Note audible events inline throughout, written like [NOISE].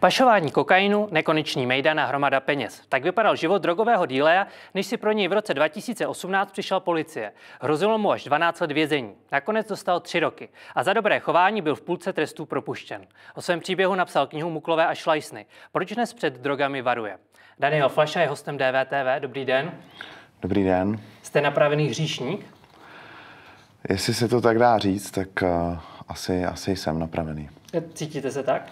Pašování kokainu, nekonečný mejdan a hromada peněz. Tak vypadal život drogového díleja, než si pro něj v roce 2018 přišel policie. Hrozilo mu až 12 let vězení. Nakonec dostal 3 roky a za dobré chování byl v půlce trestů propuštěn. O svém příběhu napsal knihu Muklové a Šlajsny. Proč dnes před drogami varuje? Daniel Flaša je hostem DVTV. Dobrý den. Dobrý den. Jste napravený hříšník? Jestli se to tak dá říct, tak uh, asi, asi jsem napravený. Cítíte se tak?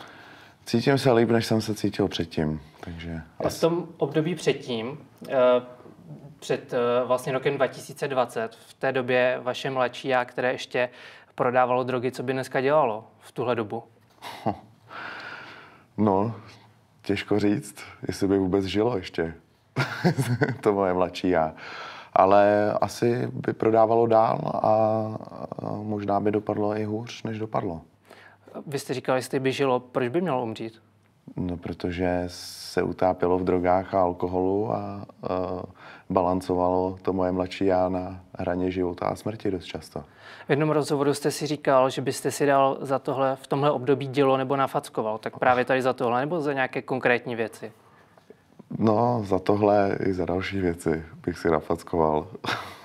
Cítím se líp, než jsem se cítil předtím. Takže asi... V tom období předtím, eh, před eh, vlastně rokem 2020, v té době vaše mladší já, které ještě prodávalo drogy, co by dneska dělalo v tuhle dobu? [LAUGHS] No, těžko říct, jestli by vůbec žilo ještě. [LAUGHS] to moje mladší já. Ale asi by prodávalo dál a možná by dopadlo i hůř, než dopadlo. Vy jste říkal, jestli by žilo, proč by mělo umřít? No, protože se utápělo v drogách a alkoholu a uh, balancovalo to moje mladší já na hraně života a smrti dost často. V jednom rozhovoru jste si říkal, že byste si dal za tohle v tomhle období dělo nebo nafackoval. Tak právě tady za tohle nebo za nějaké konkrétní věci? No, za tohle i za další věci bych si nafackoval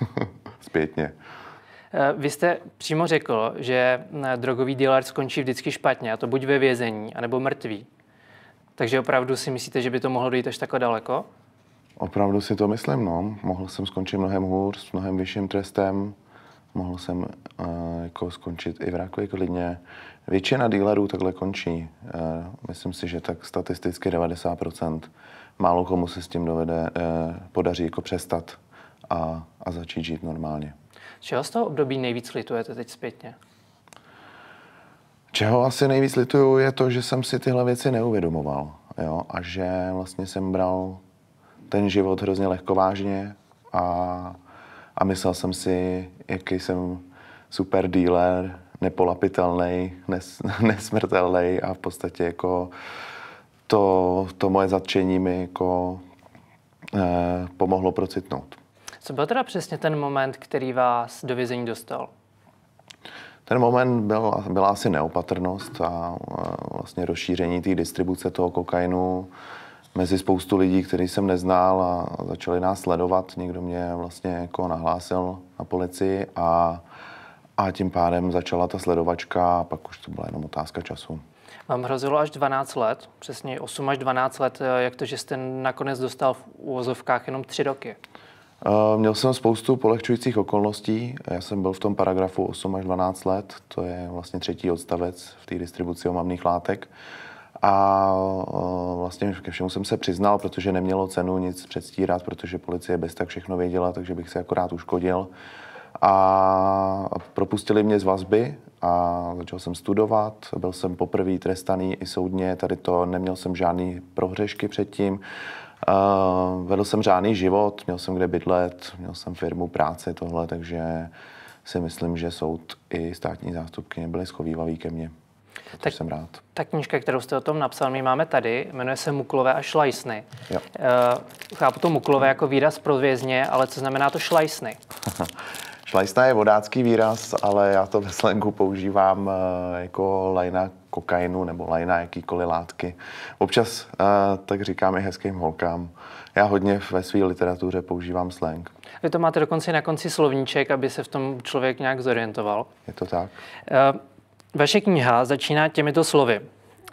[LAUGHS] zpětně. Eh, vy jste přímo řekl, že eh, drogový dealer skončí vždycky špatně, a to buď ve vězení, anebo mrtvý. Takže opravdu si myslíte, že by to mohlo dojít až takhle daleko? Opravdu si to myslím, no. Mohl jsem skončit mnohem hůř, s mnohem vyšším trestem. Mohl jsem uh, jako skončit i v Rákovi klidně. Většina dealerů takhle končí. Uh, myslím si, že tak statisticky 90%. Málo komu se s tím dovede, uh, podaří jako přestat a, a začít žít normálně. Čeho z toho období nejvíc litujete teď zpětně? Čeho asi nejvíc lituju je to, že jsem si tyhle věci neuvědomoval. Jo? A že vlastně jsem bral ten život hrozně lehkovážně a, a myslel jsem si, jaký jsem super dealer, nepolapitelný, nes, [LAUGHS] nesmrtelný a v podstatě jako to, to moje zatčení mi jako eh, pomohlo procitnout. Co byl teda přesně ten moment, který vás do vězení dostal? Ten moment byl, byla asi neopatrnost a vlastně rozšíření té distribuce toho kokainu mezi spoustu lidí, který jsem neznal a začali nás sledovat. Někdo mě vlastně jako nahlásil na policii a, a tím pádem začala ta sledovačka a pak už to byla jenom otázka času. Vám hrozilo až 12 let, přesně 8 až 12 let, eh, jak to, že jste nakonec dostal v úvozovkách jenom 3 roky? Měl jsem spoustu polehčujících okolností. Já jsem byl v tom paragrafu 8 až 12 let, to je vlastně třetí odstavec v té distribuci omamných látek. A e, vlastně ke všemu jsem se přiznal, protože nemělo cenu nic předstírat, protože policie bez tak všechno věděla, takže bych se akorát uškodil. A propustili mě z vazby a začal jsem studovat. Byl jsem poprvé trestaný i soudně, tady to neměl jsem žádný prohřešky předtím. Uh, vedl jsem řádný život, měl jsem kde bydlet, měl jsem firmu, práci, tohle, takže si myslím, že soud i státní zástupky byly schovývavý ke mně. Tak jsem rád. Ta knížka, kterou jste o tom napsal, my máme tady, jmenuje se Muklové a šlajsny. Jo. Uh, chápu to Muklové jako výraz pro vězně, ale co znamená to šlajsny? [LAUGHS] Šlajsta je vodácký výraz, ale já to ve slangu používám eh, jako lajna kokainu nebo lajna jakýkoliv látky. Občas eh, tak říkám i hezkým holkám. Já hodně ve své literatuře používám slang. Vy to máte dokonce na konci slovníček, aby se v tom člověk nějak zorientoval. Je to tak. Eh, vaše kniha začíná těmito slovy.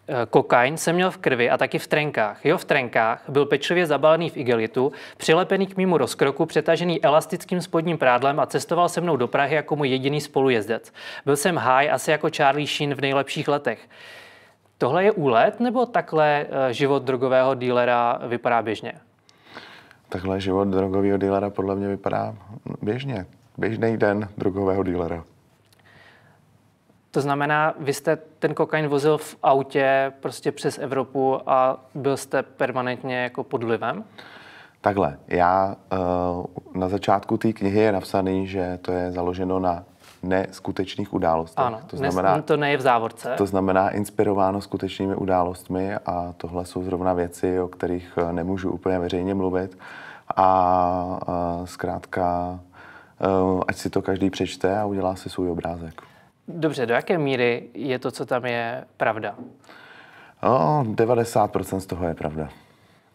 Eh, kokain jsem měl v krvi a taky v trenkách. Jo, v trenkách byl pečlivě zabalený v igelitu, přilepený k mýmu rozkroku, přetažený elastickým spodním prádlem a cestoval se mnou do Prahy jako můj jediný spolujezdec. Byl jsem háj asi jako Charlie Sheen v nejlepších letech. Tohle je úlet nebo takhle eh, život drogového dílera vypadá běžně? Takhle život drogového dílera podle mě vypadá běžně. Běžný den drogového dílera. To znamená, vy jste ten kokain vozil v autě prostě přes Evropu a byl jste permanentně jako pod vlivem? Takhle, já eh, na začátku té knihy je napsaný, že to je založeno na neskutečných událostech. Ano, to, znamená, ne, to neje v závorce. To znamená inspirováno skutečnými událostmi a tohle jsou zrovna věci, o kterých eh, nemůžu úplně veřejně mluvit. A, eh, zkrátka, ať si to každý přečte a udělá si svůj obrázek. Dobře, do jaké míry je to, co tam je, pravda? No, 90% z toho je pravda.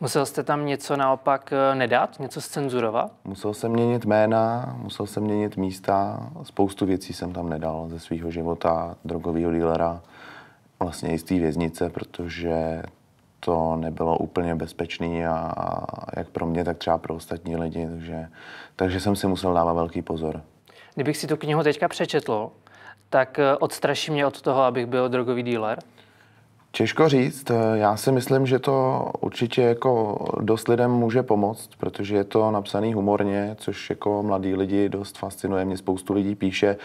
Musel jste tam něco naopak eh, nedat, něco scenzurovat? Musel jsem měnit jména, musel jsem měnit místa, spoustu věcí jsem tam nedal ze svého života, drogového dílera, vlastně i z té věznice, protože to nebylo úplně bezpečný a, a jak pro mě, tak třeba pro ostatní lidi, takže, takže jsem si musel dávat velký pozor. Kdybych si tu knihu teďka přečetl, tak eh, odstraší mě od toho, abych byl drogový dealer? Těžko říct. Eh, já si myslím, že to určitě jako dost lidem může pomoct, protože je to napsané humorně, což jako mladí lidi dost fascinuje. Mě spoustu lidí píše,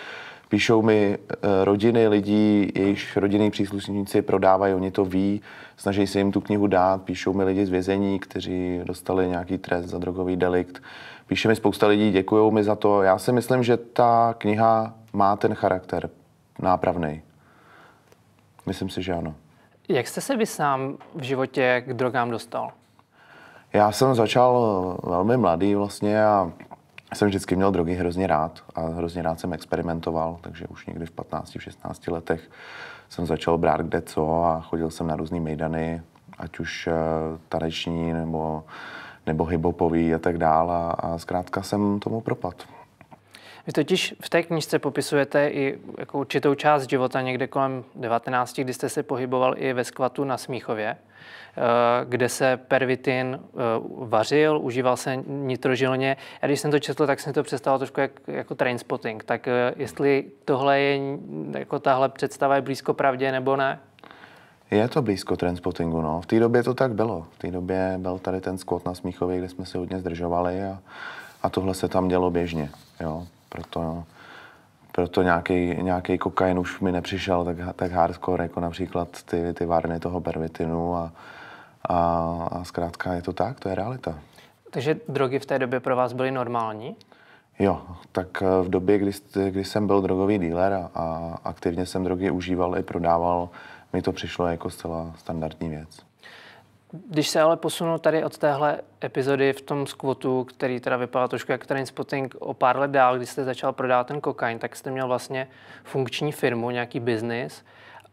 píšou mi eh, rodiny lidí, jejichž rodinní příslušníci prodávají, oni to ví, snaží se jim tu knihu dát, píšou mi lidi z vězení, kteří dostali nějaký trest za drogový delikt. Píše mi spousta lidí, děkují mi za to. Já si myslím, že ta kniha má ten charakter nápravný. Myslím si, že ano. Jak jste se vy sám v životě k drogám dostal? Já jsem začal eh, velmi mladý vlastně a jsem vždycky měl drogy hrozně rád a hrozně rád jsem experimentoval, takže už někdy v 15, 16 letech jsem začal brát kde co a chodil jsem na různé mejdany, ať už eh, taneční nebo, nebo hibopový a tak dále a, a zkrátka jsem tomu propadl. Vy totiž v té knižce popisujete i jako určitou část života někde kolem 19, kdy jste se pohyboval i ve skvatu na Smíchově, eh, kde se pervitin eh, vařil, užíval se nitrožilně. A když jsem to četl, tak jsem to představil trošku jak, jako trainspotting. Tak eh, jestli tohle je, jako tahle představa je blízko pravdě nebo ne? Je to blízko transportingu, no. V té době to tak bylo. V té době byl tady ten skvot na Smíchově, kde jsme se hodně zdržovali a, a tohle se tam dělo běžně, jo proto, proto nějaký, nějaký kokain už mi nepřišel tak, tak hardcore, jako například ty, ty várny toho bervitinu a, a, a zkrátka je to tak, to je realita. Takže drogy v té době pro vás byly normální? Jo, tak eh, v době, kdy, kdy jsem byl drogový dealer a, a aktivně jsem drogy užíval i prodával, mi to přišlo jako zcela standardní věc. Když se ale posunu tady od téhle epizody v tom skvotu, který teda vypadal trošku jako spotting o pár let dál, když jste začal prodávat ten kokain, tak jste měl vlastně funkční firmu, nějaký biznis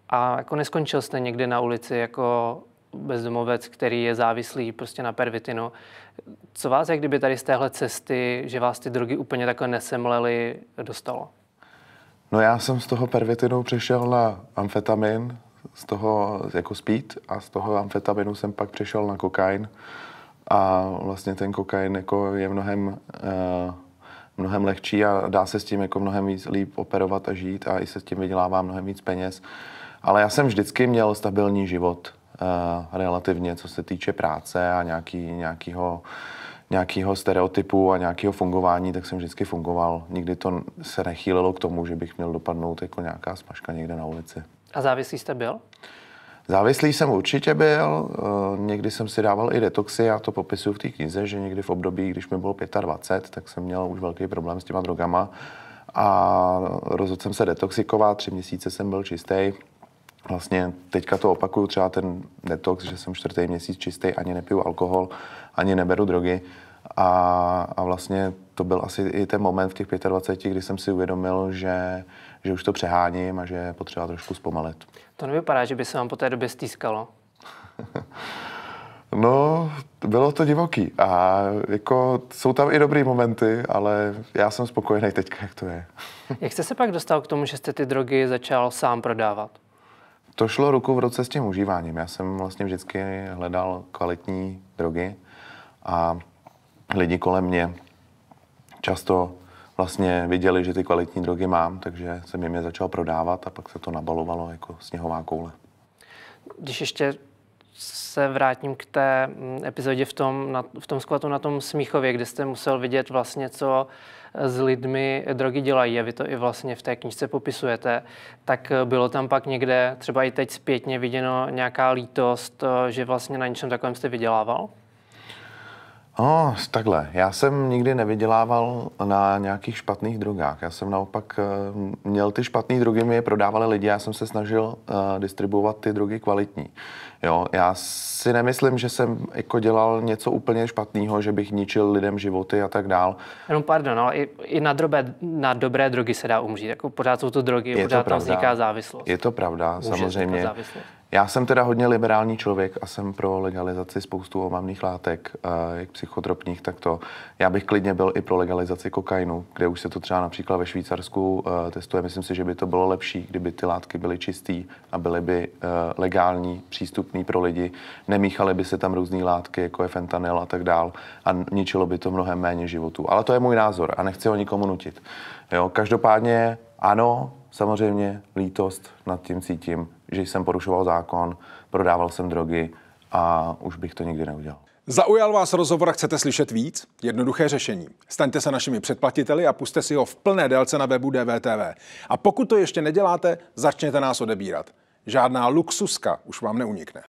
a jako neskončil jste někde na ulici jako bezdomovec, který je závislý prostě na pervitinu. Co vás, jak kdyby tady z téhle cesty, že vás ty drogy úplně takhle nesemlely, dostalo? No já jsem z toho pervitinu přešel na amfetamin, z toho jako speed a z toho amfetaminu jsem pak přešel na kokain a vlastně ten kokain jako je mnohem, uh, mnohem lehčí a dá se s tím jako mnohem víc líp operovat a žít a i se s tím vydělává mnohem víc peněz. Ale já jsem vždycky měl stabilní život uh, relativně, co se týče práce a nějaký, nějakýho, nějakého stereotypu a nějakého fungování, tak jsem vždycky fungoval. Nikdy to se nechýlilo k tomu, že bych měl dopadnout jako nějaká smažka někde na ulici. A závislý jste byl? Závislý jsem určitě byl, eh, někdy jsem si dával i detoxy, já to popisuju v té knize, že někdy v období, když mi bylo 25, tak jsem měl už velký problém s těma drogama a rozhodl jsem se detoxikovat, tři měsíce jsem byl čistý. Vlastně teďka to opakuju, třeba ten detox, že jsem čtvrtý měsíc čistý, ani nepiju alkohol, ani neberu drogy. A, a vlastně to byl asi i ten moment v těch 25, kdy jsem si uvědomil, že uh, že už to přeháním a že je potřeba trošku zpomalit. To nevypadá, že by se vám po té době stýskalo. [LAUGHS] no, bylo to divoký a jako jsou tam i dobrý momenty, ale já jsem spokojený teďka, jak to je. [LAUGHS] jak jste se pak dostal k tomu, že jste ty drogy začal sám prodávat? To šlo ruku v roce s tím užíváním. Já jsem vlastně vždycky hledal kvalitní drogy a lidi kolem mě často vlastně viděli, že ty kvalitní drogy mám, takže jsem jim je začal prodávat a pak se to nabalovalo jako sněhová koule. Když ještě se vrátím k té mm, epizodě v tom, na, v tom skladu na tom Smíchově, kde jste musel vidět vlastně, co s lidmi drogy dělají a vy to i vlastně v té knižce popisujete, tak bylo tam pak někde třeba i teď zpětně viděno nějaká lítost, že vlastně na něčem takovém jste vydělával? No, takhle. Já jsem nikdy nevydělával na nějakých špatných drogách. Já jsem naopak eh, měl ty špatné drogy, mi je prodávali lidi, já jsem se snažil uh, distribuovat ty drogy kvalitní. Jo, já si nemyslím, že jsem jako dělal něco úplně špatného, že bych ničil lidem životy a tak dál. Jenom pardon, ale i, i na, drobé, na dobré drogy se dá umřít. Jako pořád jsou to drogy, je pořád to tam vzniká závislost. Je to pravda, Může samozřejmě. Já jsem teda hodně liberální člověk a jsem pro legalizaci spoustu omamných látek, eh, jak psychotropních, tak to. Já bych klidně byl i pro legalizaci kokainu, kde už se to třeba například ve Švýcarsku eh, testuje. Myslím si, že by to bylo lepší, kdyby ty látky byly čistý a byly by eh, legální, přístupný pro lidi. Nemíchaly by se tam různé látky, jako je fentanyl a tak dál a ničilo by to mnohem méně životů. Ale to je můj názor a nechci ho nikomu nutit. Jo? Každopádně ano, samozřejmě lítost nad tím cítím, že jsem porušoval zákon, prodával jsem drogy a už bych to nikdy neudělal. Zaujal vás rozhovor a chcete slyšet víc? Jednoduché řešení. Staňte se našimi předplatiteli a puste si ho v plné délce na webu DVTV. A pokud to ještě neděláte, začněte nás odebírat. Žádná luxuska už vám neunikne.